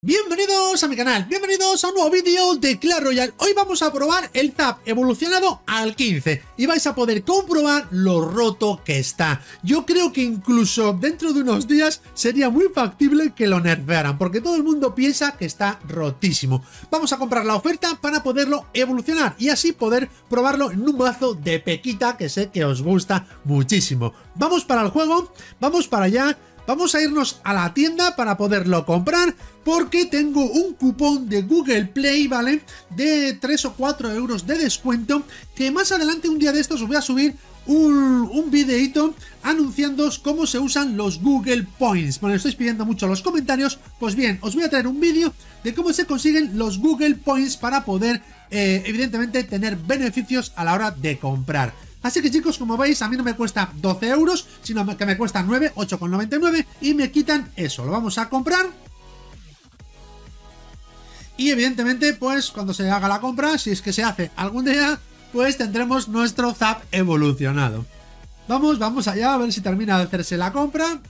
Bienvenidos a mi canal, bienvenidos a un nuevo vídeo de Clash Royale Hoy vamos a probar el Zap evolucionado al 15 Y vais a poder comprobar lo roto que está Yo creo que incluso dentro de unos días sería muy factible que lo nerfearan Porque todo el mundo piensa que está rotísimo Vamos a comprar la oferta para poderlo evolucionar Y así poder probarlo en un mazo de pequita que sé que os gusta muchísimo Vamos para el juego, vamos para allá Vamos a irnos a la tienda para poderlo comprar porque tengo un cupón de Google Play, ¿vale? De 3 o 4 euros de descuento que más adelante un día de estos os voy a subir un, un videito anunciando cómo se usan los Google Points. Bueno, estoy pidiendo mucho los comentarios. Pues bien, os voy a traer un vídeo de cómo se consiguen los Google Points para poder, eh, evidentemente, tener beneficios a la hora de comprar. Así que chicos, como veis, a mí no me cuesta 12 euros, sino que me cuesta 9, 8,99 y me quitan eso. Lo vamos a comprar. Y evidentemente, pues cuando se haga la compra, si es que se hace algún día, pues tendremos nuestro Zap evolucionado. Vamos, vamos allá a ver si termina de hacerse la compra.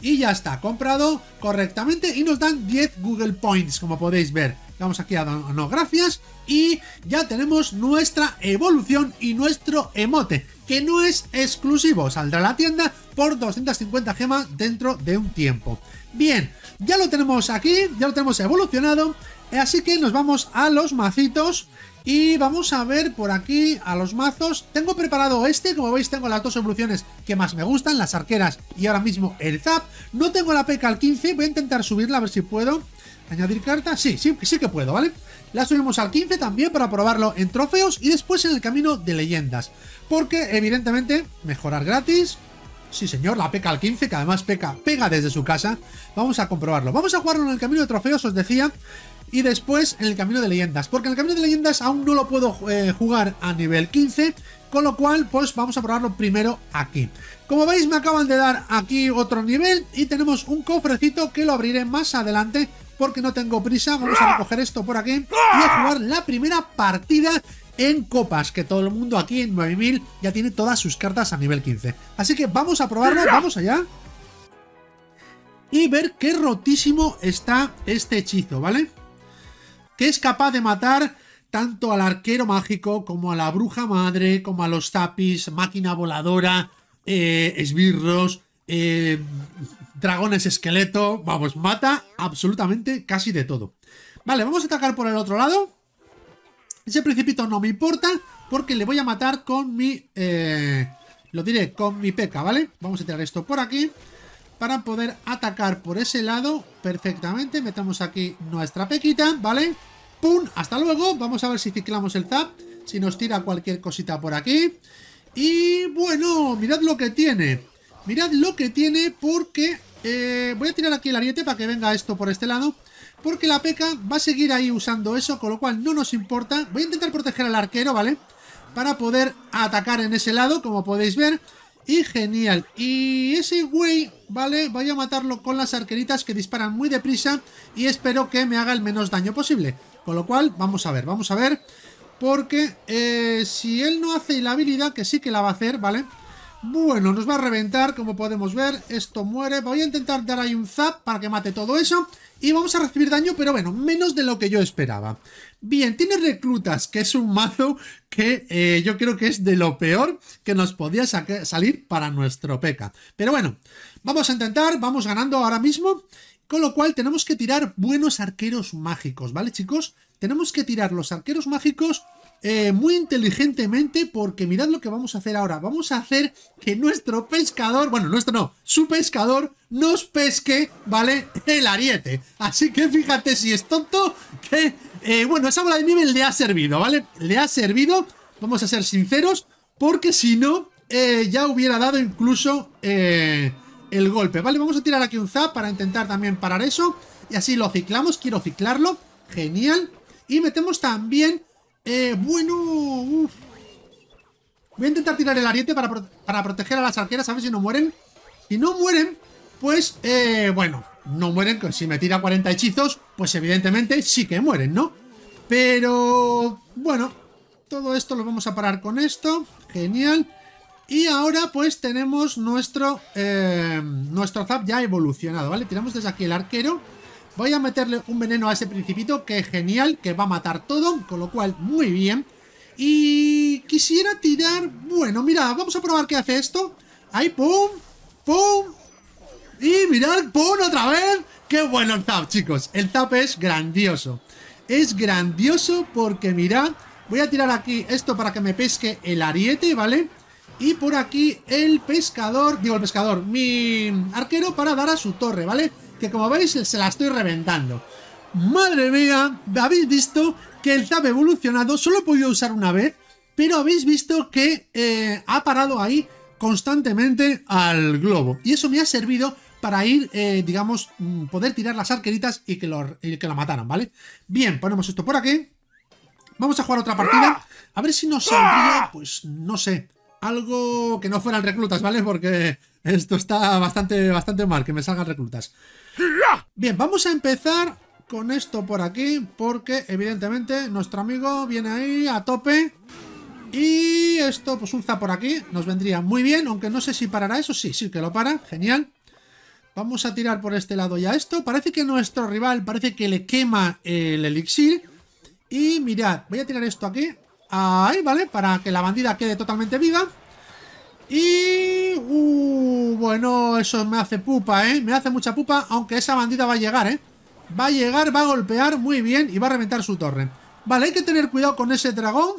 Y ya está, comprado correctamente y nos dan 10 Google Points, como podéis ver vamos aquí a no gracias y ya tenemos nuestra evolución y nuestro emote, que no es exclusivo, saldrá a la tienda por 250 gemas dentro de un tiempo. Bien, ya lo tenemos aquí, ya lo tenemos evolucionado, eh, así que nos vamos a los macitos y vamos a ver por aquí a los mazos. Tengo preparado este, como veis tengo las dos evoluciones que más me gustan, las arqueras y ahora mismo el Zap. No tengo la PK al 15, voy a intentar subirla a ver si puedo. Añadir carta, sí, sí, sí que puedo, ¿vale? La subimos al 15 también para probarlo en trofeos y después en el camino de leyendas. Porque, evidentemente, mejorar gratis. Sí, señor, la peca al 15, que además peca, pega desde su casa. Vamos a comprobarlo. Vamos a jugarlo en el camino de trofeos, os decía. Y después en el camino de leyendas. Porque en el camino de leyendas aún no lo puedo eh, jugar a nivel 15. Con lo cual, pues vamos a probarlo primero aquí. Como veis, me acaban de dar aquí otro nivel. Y tenemos un cofrecito que lo abriré más adelante porque no tengo prisa. Vamos a recoger esto por aquí y a jugar la primera partida en copas, que todo el mundo aquí en 9000 ya tiene todas sus cartas a nivel 15. Así que vamos a probarlo, vamos allá. Y ver qué rotísimo está este hechizo, ¿vale? Que es capaz de matar tanto al arquero mágico como a la bruja madre, como a los tapis, máquina voladora, eh, esbirros, eh, dragones esqueleto, vamos, mata absolutamente casi de todo. Vale, vamos a atacar por el otro lado. Ese principito no me importa porque le voy a matar con mi... Eh, lo diré, con mi peca, ¿vale? Vamos a tirar esto por aquí para poder atacar por ese lado perfectamente. Metemos aquí nuestra pequita, ¿vale? ¡Pum! ¡Hasta luego! Vamos a ver si ciclamos el zap, si nos tira cualquier cosita por aquí. Y bueno, mirad lo que tiene. Mirad lo que tiene porque... Eh, voy a tirar aquí el ariete para que venga esto por este lado. Porque la peca va a seguir ahí usando eso, con lo cual no nos importa. Voy a intentar proteger al arquero, ¿vale? Para poder atacar en ese lado, como podéis ver. Y genial. Y ese güey, ¿vale? Voy a matarlo con las arqueritas que disparan muy deprisa. Y espero que me haga el menos daño posible. Con lo cual, vamos a ver, vamos a ver. Porque eh, si él no hace la habilidad, que sí que la va a hacer, ¿vale? vale bueno, nos va a reventar, como podemos ver. Esto muere. Voy a intentar dar ahí un zap para que mate todo eso. Y vamos a recibir daño, pero bueno, menos de lo que yo esperaba. Bien, tiene reclutas, que es un mazo que eh, yo creo que es de lo peor que nos podía salir para nuestro peca. Pero bueno, vamos a intentar, vamos ganando ahora mismo. Con lo cual tenemos que tirar buenos arqueros mágicos, ¿vale chicos? Tenemos que tirar los arqueros mágicos eh, muy inteligentemente porque mirad lo que vamos a hacer ahora. Vamos a hacer que nuestro pescador, bueno, nuestro no, su pescador nos pesque, ¿vale? El ariete. Así que fíjate si es tonto que, eh, bueno, esa bola de nivel le ha servido, ¿vale? Le ha servido, vamos a ser sinceros, porque si no, eh, ya hubiera dado incluso el golpe, ¿vale? Vamos a tirar aquí un zap para intentar también parar eso. Y así lo ciclamos, quiero ciclarlo. Genial. Y metemos también eh, bueno. Voy a intentar tirar el ariete para, proteger a las arqueras, a ver si no mueren. Si no mueren, pues, eh, bueno, no mueren. Si me tira 40 hechizos, pues evidentemente sí que mueren, ¿no? Pero, bueno, todo esto lo vamos a parar con esto. Genial. Y ahora pues tenemos nuestro, eh, nuestro Zap ya evolucionado, ¿vale? Tiramos desde aquí el arquero. Voy a meterle un veneno a ese principito que genial, que va a matar todo, con lo cual muy bien. Y quisiera tirar... Bueno, mira, vamos a probar qué hace esto. Ahí, pum, pum. Y mirad, pum, otra vez. ¡Qué bueno el zap, chicos! El zap es grandioso. Es grandioso porque mirad, voy a tirar aquí esto para que me pesque el ariete, ¿vale? Y por aquí el pescador, digo el pescador, mi arquero para dar a su torre, ¿vale? vale que como veis se la estoy reventando. Madre mía, habéis visto que el Zap evolucionado solo he podido usar una vez, pero habéis visto que eh, ha parado ahí constantemente al globo. Y eso me ha servido para ir, eh, digamos, mm, poder tirar las arqueritas y que, lo, que la mataran, ¿vale? Bien, ponemos esto por aquí. Vamos a jugar otra partida. A ver si nos saldría, pues, no sé, algo que no fueran reclutas, ¿vale? Porque esto está bastante, bastante mal, que me salgan reclutas. Bien, vamos a empezar con esto por aquí, porque evidentemente nuestro amigo viene ahí a tope. Y esto, pues un por aquí, nos vendría muy bien, aunque no sé si parará eso. Sí, sí que lo para, genial. Vamos a tirar por este lado ya esto. Parece que nuestro rival, parece que le quema el elixir. Y mirad, voy a tirar esto aquí. Ahí, ¿vale? Para que la bandida quede totalmente viva. Y Uh, bueno, eso me hace pupa, ¿eh? Me hace mucha pupa, aunque esa bandita va a llegar, ¿eh? Va a llegar, va a golpear muy bien y va a reventar su torre. Vale, hay que tener cuidado con ese dragón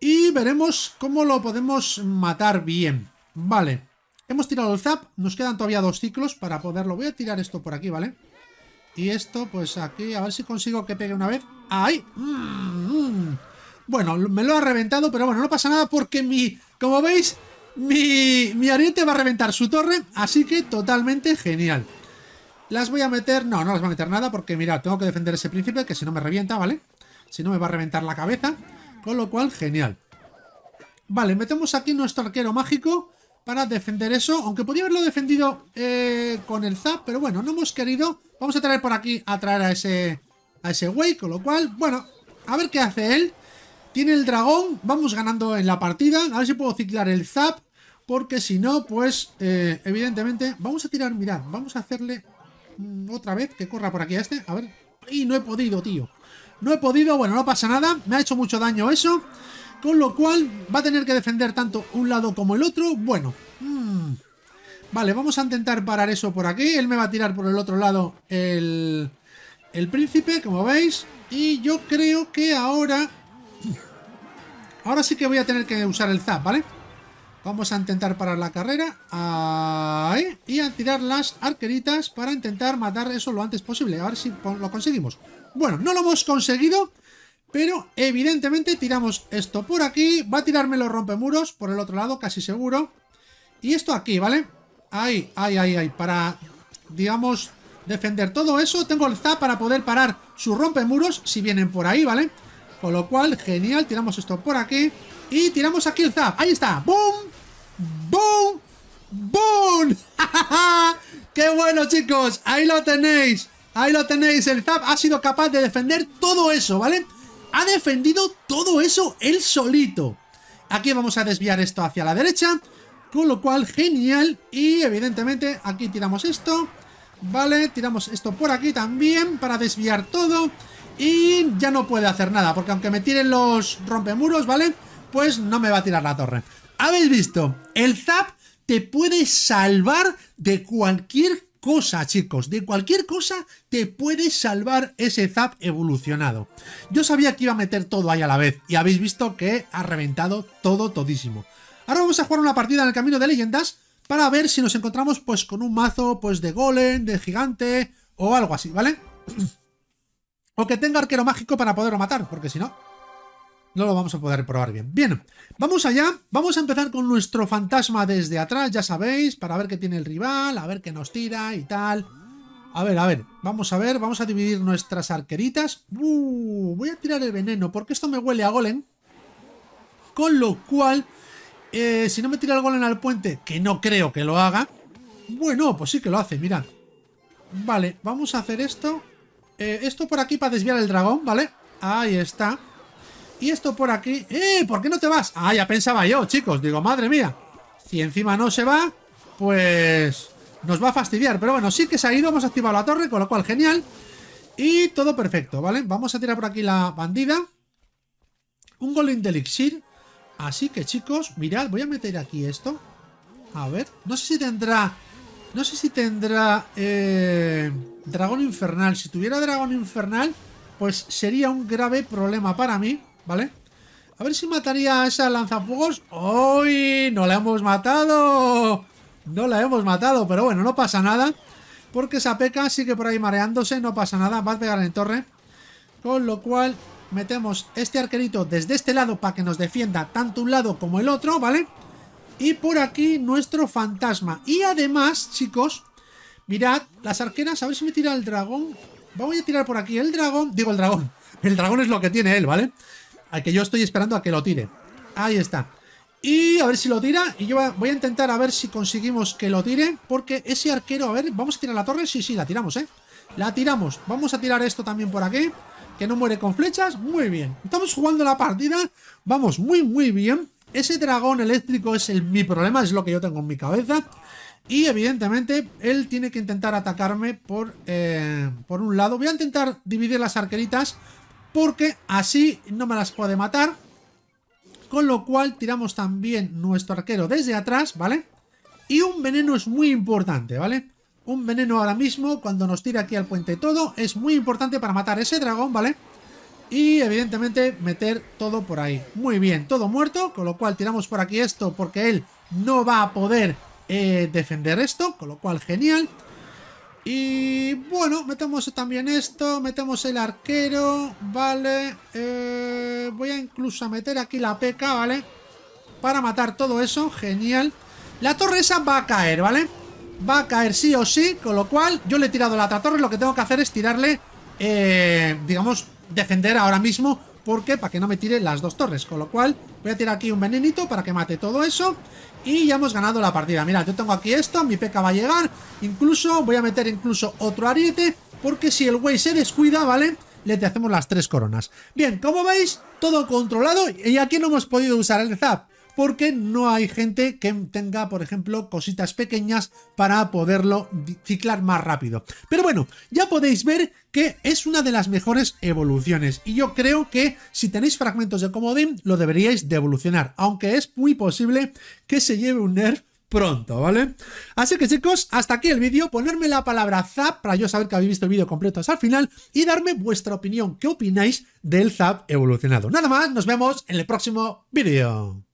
y veremos cómo lo podemos matar bien. Vale, hemos tirado el zap, nos quedan todavía dos ciclos para poderlo. Voy a tirar esto por aquí, ¿vale? Y esto, pues aquí, a ver si consigo que pegue una vez. ¡Ay! Mm, mm. Bueno, me lo ha reventado, pero bueno, no pasa nada porque mi... Como veis, mi, mi ariete va a reventar su torre, así que totalmente genial. Las voy a meter... No, no las voy a meter nada porque, mira, tengo que defender ese príncipe que si no me revienta, ¿vale? Si no me va a reventar la cabeza, con lo cual, genial. Vale, metemos aquí nuestro arquero mágico para defender eso, aunque podría haberlo defendido eh, con el zap, pero bueno, no hemos querido. Vamos a traer por aquí a traer a ese a ese güey, con lo cual, bueno, a ver qué hace él. Tiene el dragón, vamos ganando en la partida. A ver si puedo ciclar el zap, porque si no, pues eh, evidentemente... Vamos a tirar, mirad, vamos a hacerle mm, otra vez que corra por aquí a este. A ver, y no he podido, tío. No he podido, bueno, no pasa nada. Me ha hecho mucho daño eso. Con lo cual, va a tener que defender tanto un lado como el otro. Bueno, mm. Vale, vamos a intentar parar eso por aquí. Él me va a tirar por el otro lado el, el príncipe, como veis. Y yo creo que ahora Ahora sí que voy a tener que usar el zap, ¿vale? Vamos a intentar parar la carrera. Ahí. Y a tirar las arqueritas para intentar matar eso lo antes posible. A ver si lo conseguimos. Bueno, no lo hemos conseguido. Pero evidentemente tiramos esto por aquí. Va a tirarme los rompemuros por el otro lado, casi seguro. Y esto aquí, ¿vale? Ahí, ahí, ahí, ahí. Para, digamos, defender todo eso. Tengo el zap para poder parar sus rompemuros si vienen por ahí, ¿vale? Con lo cual, genial, tiramos esto por aquí Y tiramos aquí el zap, ahí está ¡Boom! ¡Boom! ¡Boom! ¡Qué bueno, chicos! Ahí lo tenéis Ahí lo tenéis, el zap ha sido capaz de defender todo eso, ¿vale? Ha defendido todo eso él solito Aquí vamos a desviar esto hacia la derecha Con lo cual, genial Y evidentemente, aquí tiramos esto Vale, tiramos esto por aquí también Para desviar todo y ya no puede hacer nada, porque aunque me tiren los rompemuros, ¿vale? Pues no me va a tirar la torre. ¿Habéis visto? El Zap te puede salvar de cualquier cosa, chicos. De cualquier cosa te puede salvar ese Zap evolucionado. Yo sabía que iba a meter todo ahí a la vez. Y habéis visto que ha reventado todo, todísimo. Ahora vamos a jugar una partida en el camino de leyendas para ver si nos encontramos pues con un mazo pues de golem, de gigante o algo así, ¿vale? O que tenga arquero mágico para poderlo matar, porque si no, no lo vamos a poder probar bien. Bien, vamos allá. Vamos a empezar con nuestro fantasma desde atrás, ya sabéis, para ver qué tiene el rival, a ver qué nos tira y tal. A ver, a ver, vamos a ver, vamos a dividir nuestras arqueritas. Uh, voy a tirar el veneno, porque esto me huele a golem. Con lo cual, eh, si no me tira el golem al puente, que no creo que lo haga. Bueno, pues sí que lo hace, mirad. Vale, vamos a hacer esto. Eh, esto por aquí para desviar el dragón, ¿vale? Ahí está. Y esto por aquí... ¡Eh! ¿Por qué no te vas? Ah, ya pensaba yo, chicos. Digo, madre mía. Si encima no se va, pues... Nos va a fastidiar. Pero bueno, sí que se ha ido. Hemos activado la torre, con lo cual genial. Y todo perfecto, ¿vale? Vamos a tirar por aquí la bandida. Un golem de elixir. Así que, chicos, mirad. Voy a meter aquí esto. A ver. No sé si tendrá no sé si tendrá eh, Dragón Infernal. Si tuviera Dragón Infernal, pues sería un grave problema para mí, ¿vale? A ver si mataría a esa lanzafuegos. ¡Uy! ¡No la hemos matado! No la hemos matado, pero bueno, no pasa nada. Porque esa peca sigue por ahí mareándose, no pasa nada. Va a pegar en torre. Con lo cual, metemos este arquerito desde este lado para que nos defienda tanto un lado como el otro, ¿vale? vale y por aquí nuestro fantasma. Y además, chicos, mirad, las arqueras, a ver si me tira el dragón. Voy a tirar por aquí el dragón. Digo el dragón. El dragón es lo que tiene él, ¿vale? Al que yo estoy esperando a que lo tire. Ahí está. Y a ver si lo tira. Y yo voy a intentar a ver si conseguimos que lo tire. Porque ese arquero, a ver, ¿vamos a tirar la torre? Sí, sí, la tiramos, ¿eh? La tiramos. Vamos a tirar esto también por aquí. Que no muere con flechas. Muy bien. Estamos jugando la partida. Vamos muy, muy bien. Ese dragón eléctrico es mi problema, es lo que yo tengo en mi cabeza. Y evidentemente él tiene que intentar atacarme por, eh, por un lado. Voy a intentar dividir las arqueritas porque así no me las puede matar. Con lo cual tiramos también nuestro arquero desde atrás, ¿vale? Y un veneno es muy importante, ¿vale? Un veneno ahora mismo, cuando nos tira aquí al puente todo, es muy importante para matar ese dragón, ¿vale? vale y evidentemente meter todo por ahí. Muy bien, todo muerto, con lo cual tiramos por aquí esto porque él no va a poder eh, defender esto, con lo cual genial. Y bueno, metemos también esto, metemos el arquero, vale. Eh, voy a incluso meter aquí la peca, ¿vale? Para matar todo eso, genial. La torre esa va a caer, ¿vale? Va a caer sí o sí, con lo cual yo le he tirado la otra torre, lo que tengo que hacer es tirarle, eh, digamos, defender ahora mismo porque para que no me tire las dos torres, con lo cual voy a tirar aquí un venenito para que mate todo eso y ya hemos ganado la partida, mira, yo tengo aquí esto, mi peca va a llegar, incluso voy a meter incluso otro ariete porque si el güey se descuida, ¿vale? Le te hacemos las tres coronas. Bien, como veis, todo controlado y aquí no hemos podido usar el zap, porque no hay gente que tenga, por ejemplo, cositas pequeñas para poderlo ciclar más rápido. Pero bueno, ya podéis ver que es una de las mejores evoluciones y yo creo que si tenéis fragmentos de Comodín lo deberíais devolucionar. aunque es muy posible que se lleve un nerf pronto, ¿vale? Así que chicos, hasta aquí el vídeo, ponerme la palabra zap para yo saber que habéis visto el vídeo completo hasta el final y darme vuestra opinión, qué opináis del zap evolucionado. Nada más, nos vemos en el próximo vídeo.